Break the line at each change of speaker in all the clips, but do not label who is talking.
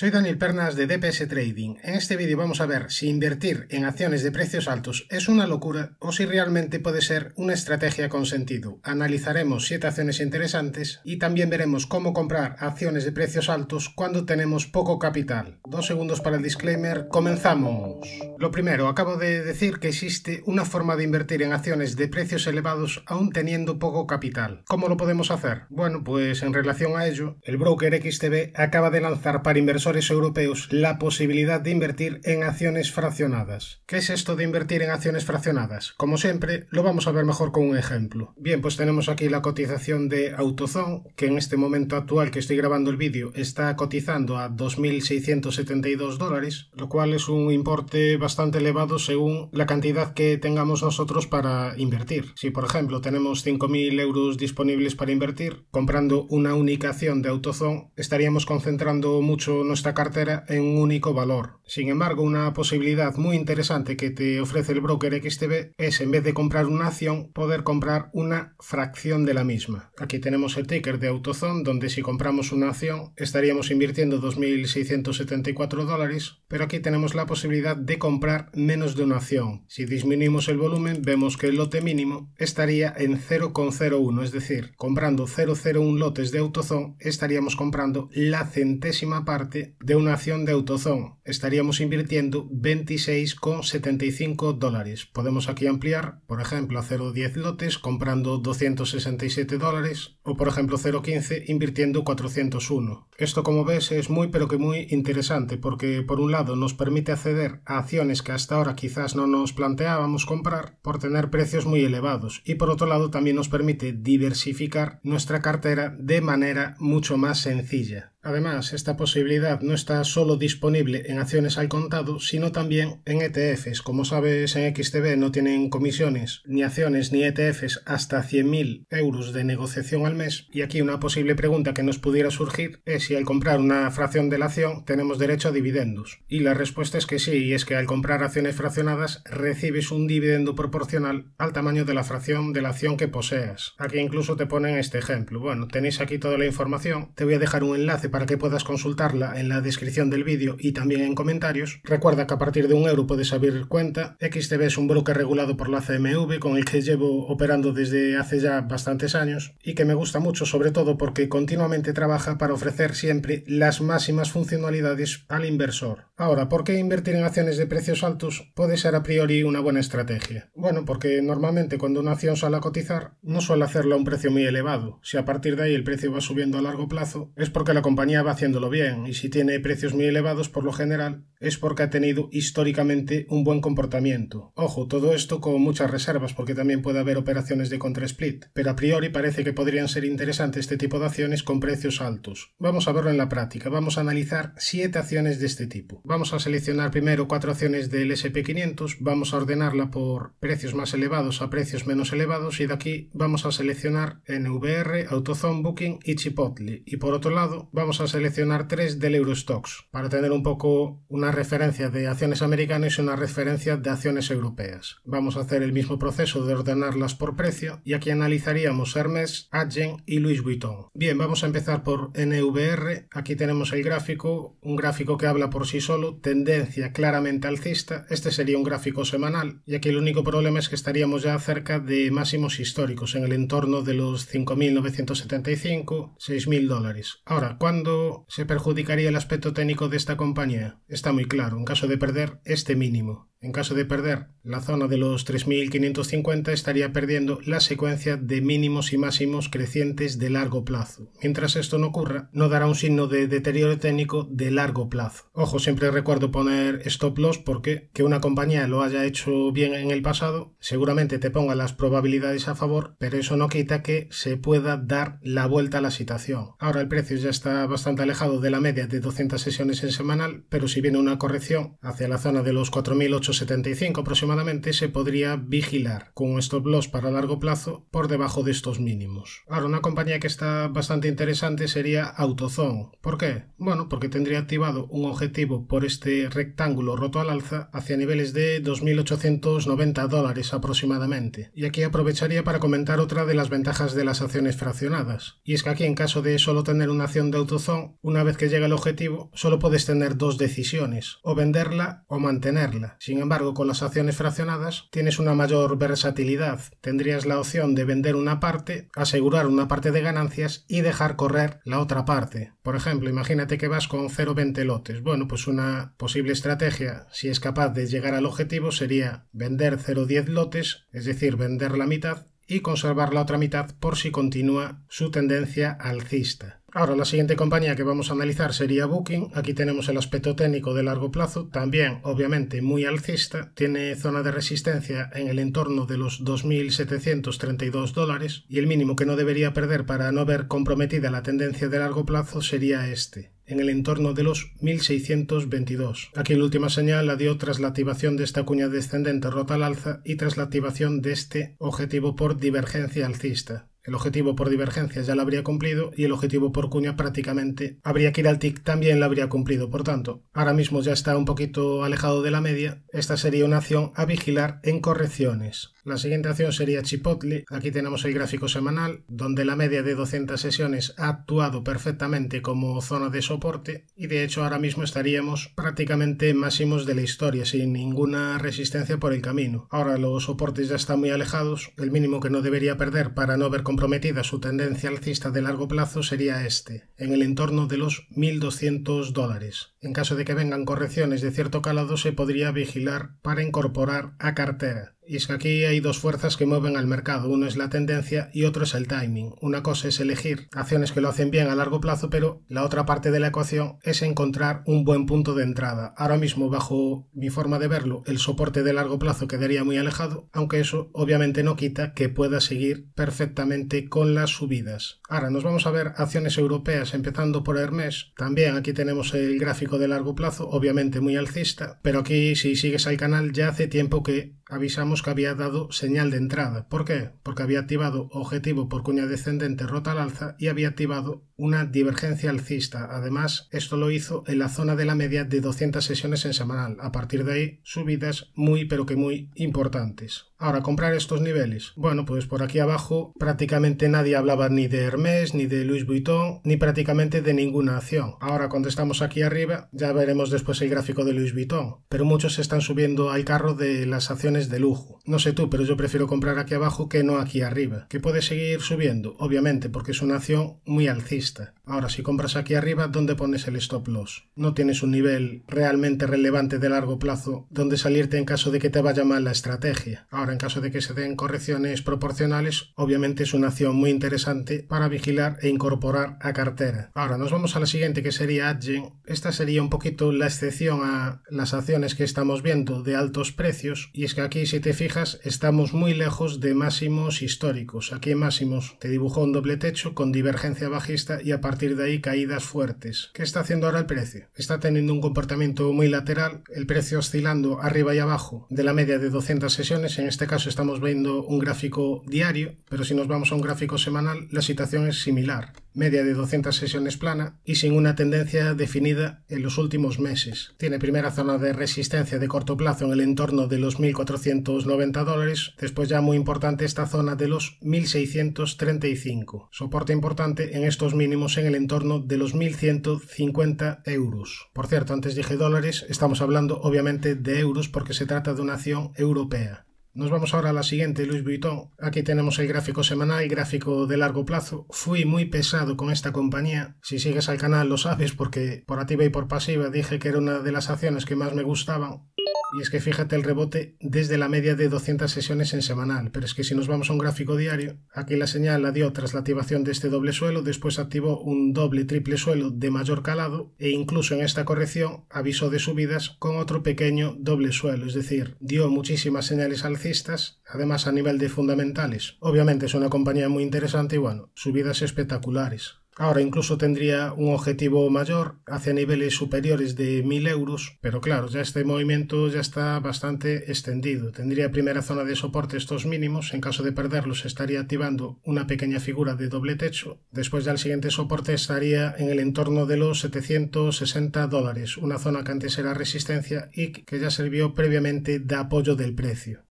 Soy Daniel Pernas de DPS Trading. En este vídeo vamos a ver si invertir en acciones de precios altos es una locura o si realmente puede ser una estrategia con sentido. Analizaremos 7 acciones interesantes y también veremos cómo comprar acciones de precios altos cuando tenemos poco capital. Dos segundos para el disclaimer. Comenzamos. Lo primero, acabo de decir que existe una forma de invertir en acciones de precios elevados aún teniendo poco capital. ¿Cómo lo podemos hacer? Bueno, pues en relación a ello, el broker XTB acaba de lanzar para inversores europeos la posibilidad de invertir en acciones fraccionadas. ¿Qué es esto de invertir en acciones fraccionadas? Como siempre, lo vamos a ver mejor con un ejemplo. Bien, pues tenemos aquí la cotización de Autozone, que en este momento actual que estoy grabando el vídeo está cotizando a 2.672 dólares, lo cual es un importe bastante elevado según la cantidad que tengamos nosotros para invertir. Si por ejemplo tenemos 5.000 euros disponibles para invertir, comprando una única acción de Autozone, estaríamos concentrando mucho esta cartera en un único valor. Sin embargo, una posibilidad muy interesante que te ofrece el broker XTB es, en vez de comprar una acción, poder comprar una fracción de la misma. Aquí tenemos el ticker de AutoZone, donde si compramos una acción estaríamos invirtiendo 2.674 dólares, pero aquí tenemos la posibilidad de comprar menos de una acción. Si disminuimos el volumen, vemos que el lote mínimo estaría en 0,01, es decir, comprando 0,01 lotes de AutoZone estaríamos comprando la centésima parte de una acción de Autozone. Estaríamos invirtiendo 26,75 dólares. Podemos aquí ampliar, por ejemplo, a 0,10 lotes comprando 267 dólares o, por ejemplo, 0,15 invirtiendo 401. Esto, como ves, es muy pero que muy interesante porque, por un lado, nos permite acceder a acciones que hasta ahora quizás no nos planteábamos comprar por tener precios muy elevados y, por otro lado, también nos permite diversificar nuestra cartera de manera mucho más sencilla. Además, esta posibilidad no está solo disponible en acciones al contado, sino también en ETFs. Como sabes, en XTB no tienen comisiones ni acciones ni ETFs hasta 100.000 euros de negociación al mes. Y aquí una posible pregunta que nos pudiera surgir es si al comprar una fracción de la acción tenemos derecho a dividendos. Y la respuesta es que sí, y es que al comprar acciones fraccionadas recibes un dividendo proporcional al tamaño de la fracción de la acción que poseas. Aquí incluso te ponen este ejemplo. Bueno, tenéis aquí toda la información. Te voy a dejar un enlace para que puedas consultarla en la descripción del vídeo y también en comentarios. Recuerda que a partir de un euro puedes abrir cuenta. XTB es un broker regulado por la CMV con el que llevo operando desde hace ya bastantes años y que me gusta mucho sobre todo porque continuamente trabaja para ofrecer siempre las máximas funcionalidades al inversor. Ahora, ¿por qué invertir en acciones de precios altos puede ser a priori una buena estrategia? Bueno, porque normalmente cuando una acción sale a cotizar no suele hacerla a un precio muy elevado. Si a partir de ahí el precio va subiendo a largo plazo es porque la compañía compañía va haciéndolo bien y si tiene precios muy elevados, por lo general, es porque ha tenido históricamente un buen comportamiento. Ojo, todo esto con muchas reservas porque también puede haber operaciones de contra-split, pero a priori parece que podrían ser interesantes este tipo de acciones con precios altos. Vamos a verlo en la práctica, vamos a analizar 7 acciones de este tipo. Vamos a seleccionar primero 4 acciones del SP500, vamos a ordenarla por precios más elevados a precios menos elevados y de aquí vamos a seleccionar NVR, AutoZone, Booking y Chipotle. Y por otro lado, vamos a seleccionar 3 del Eurostox para tener un poco una referencia de acciones americanas y una referencia de acciones europeas. Vamos a hacer el mismo proceso de ordenarlas por precio y aquí analizaríamos Hermes, Adyen y Louis Vuitton. Bien, vamos a empezar por NVR. Aquí tenemos el gráfico, un gráfico que habla por sí solo, tendencia claramente alcista. Este sería un gráfico semanal y aquí el único problema es que estaríamos ya cerca de máximos históricos en el entorno de los 5.975, 6.000 dólares. Ahora, ¿cuándo se perjudicaría el aspecto técnico de esta compañía? Estamos claro. En caso de perder este mínimo, en caso de perder la zona de los 3.550, estaría perdiendo la secuencia de mínimos y máximos crecientes de largo plazo. Mientras esto no ocurra, no dará un signo de deterioro técnico de largo plazo. Ojo, siempre recuerdo poner stop loss porque que una compañía lo haya hecho bien en el pasado, seguramente te ponga las probabilidades a favor, pero eso no quita que se pueda dar la vuelta a la situación. Ahora el precio ya está bastante alejado de la media de 200 sesiones en semanal, pero si viene una corrección hacia la zona de los 4.875 aproximadamente, se podría vigilar con un stop loss para largo plazo por debajo de estos mínimos. Ahora, una compañía que está bastante interesante sería AutoZone. ¿Por qué? Bueno, porque tendría activado un objetivo por este rectángulo roto al alza hacia niveles de 2.890 dólares aproximadamente. Y aquí aprovecharía para comentar otra de las ventajas de las acciones fraccionadas. Y es que aquí en caso de solo tener una acción de AutoZone, una vez que llega el objetivo, solo puedes tener dos decisiones o venderla o mantenerla. Sin embargo, con las acciones fraccionadas tienes una mayor versatilidad. Tendrías la opción de vender una parte, asegurar una parte de ganancias y dejar correr la otra parte. Por ejemplo, imagínate que vas con 0,20 lotes. Bueno, pues una posible estrategia, si es capaz de llegar al objetivo, sería vender 0,10 lotes, es decir, vender la mitad y conservar la otra mitad por si continúa su tendencia alcista. Ahora, la siguiente compañía que vamos a analizar sería Booking. Aquí tenemos el aspecto técnico de largo plazo, también obviamente muy alcista. Tiene zona de resistencia en el entorno de los 2.732 dólares y el mínimo que no debería perder para no ver comprometida la tendencia de largo plazo sería este en el entorno de los 1622. Aquí la última señal la dio tras la activación de esta cuña descendente rota al alza y tras la activación de este objetivo por divergencia alcista. El objetivo por divergencia ya lo habría cumplido y el objetivo por cuña prácticamente habría que ir al TIC también lo habría cumplido. Por tanto, ahora mismo ya está un poquito alejado de la media. Esta sería una acción a vigilar en correcciones. La siguiente acción sería Chipotle. Aquí tenemos el gráfico semanal, donde la media de 200 sesiones ha actuado perfectamente como zona de soporte y de hecho ahora mismo estaríamos prácticamente máximos de la historia, sin ninguna resistencia por el camino. Ahora los soportes ya están muy alejados, el mínimo que no debería perder para no ver comprometida su tendencia alcista de largo plazo sería este, en el entorno de los 1.200 dólares. En caso de que vengan correcciones de cierto calado se podría vigilar para incorporar a cartera. Y es que aquí hay dos fuerzas que mueven al mercado. Uno es la tendencia y otro es el timing. Una cosa es elegir acciones que lo hacen bien a largo plazo, pero la otra parte de la ecuación es encontrar un buen punto de entrada. Ahora mismo, bajo mi forma de verlo, el soporte de largo plazo quedaría muy alejado, aunque eso obviamente no quita que pueda seguir perfectamente con las subidas. Ahora nos vamos a ver acciones europeas empezando por Hermes. También aquí tenemos el gráfico de largo plazo, obviamente muy alcista, pero aquí si sigues al canal ya hace tiempo que avisamos que había dado señal de entrada. ¿Por qué? Porque había activado objetivo por cuña descendente rota al alza y había activado una divergencia alcista. Además, esto lo hizo en la zona de la media de 200 sesiones en semanal. A partir de ahí, subidas muy pero que muy importantes. Ahora, comprar estos niveles. Bueno, pues por aquí abajo prácticamente nadie hablaba ni de Hermes, ni de Louis Vuitton, ni prácticamente de ninguna acción. Ahora, cuando estamos aquí arriba, ya veremos después el gráfico de Louis Vuitton. Pero muchos están subiendo al carro de las acciones de lujo. No sé tú, pero yo prefiero comprar aquí abajo que no aquí arriba. Que puede seguir subiendo, obviamente, porque es una acción muy alcista. Ahora, si compras aquí arriba, ¿dónde pones el stop loss? No tienes un nivel realmente relevante de largo plazo donde salirte en caso de que te vaya mal la estrategia. Ahora, en caso de que se den correcciones proporcionales, obviamente es una acción muy interesante para vigilar e incorporar a cartera. Ahora, nos vamos a la siguiente que sería Adyen. Esta sería un poquito la excepción a las acciones que estamos viendo de altos precios y es que aquí si te fijas, estamos muy lejos de máximos históricos. Aquí máximos te dibujó un doble techo con divergencia bajista y a partir de ahí caídas fuertes. ¿Qué está haciendo ahora el precio? Está teniendo un comportamiento muy lateral, el precio oscilando arriba y abajo de la media de 200 sesiones. En este caso estamos viendo un gráfico diario, pero si nos vamos a un gráfico semanal, la situación es similar media de 200 sesiones plana y sin una tendencia definida en los últimos meses. Tiene primera zona de resistencia de corto plazo en el entorno de los 1400 90 dólares, después ya muy importante esta zona de los 1635, soporte importante en estos mínimos en el entorno de los 1150 euros. Por cierto, antes dije dólares, estamos hablando obviamente de euros porque se trata de una acción europea. Nos vamos ahora a la siguiente, Luis Vuitton. Aquí tenemos el gráfico semanal, gráfico de largo plazo. Fui muy pesado con esta compañía. Si sigues al canal lo sabes porque por activa y por pasiva dije que era una de las acciones que más me gustaban. Y es que fíjate el rebote desde la media de 200 sesiones en semanal, pero es que si nos vamos a un gráfico diario, aquí la señal la dio tras la activación de este doble suelo, después activó un doble triple suelo de mayor calado e incluso en esta corrección avisó de subidas con otro pequeño doble suelo, es decir, dio muchísimas señales alcistas, además a nivel de fundamentales. Obviamente es una compañía muy interesante y bueno, subidas espectaculares. Ahora incluso tendría un objetivo mayor hacia niveles superiores de mil euros, pero claro, ya este movimiento ya está bastante extendido. Tendría primera zona de soporte estos mínimos, en caso de perderlos estaría activando una pequeña figura de doble techo. Después ya el siguiente soporte estaría en el entorno de los 760 dólares, una zona que antes era resistencia y que ya sirvió previamente de apoyo del precio.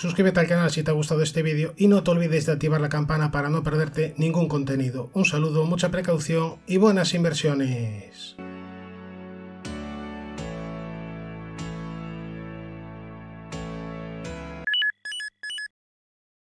Suscríbete al canal si te ha gustado este vídeo y no te olvides de activar la campana para no perderte ningún contenido. Un saludo, mucha precaución y buenas inversiones.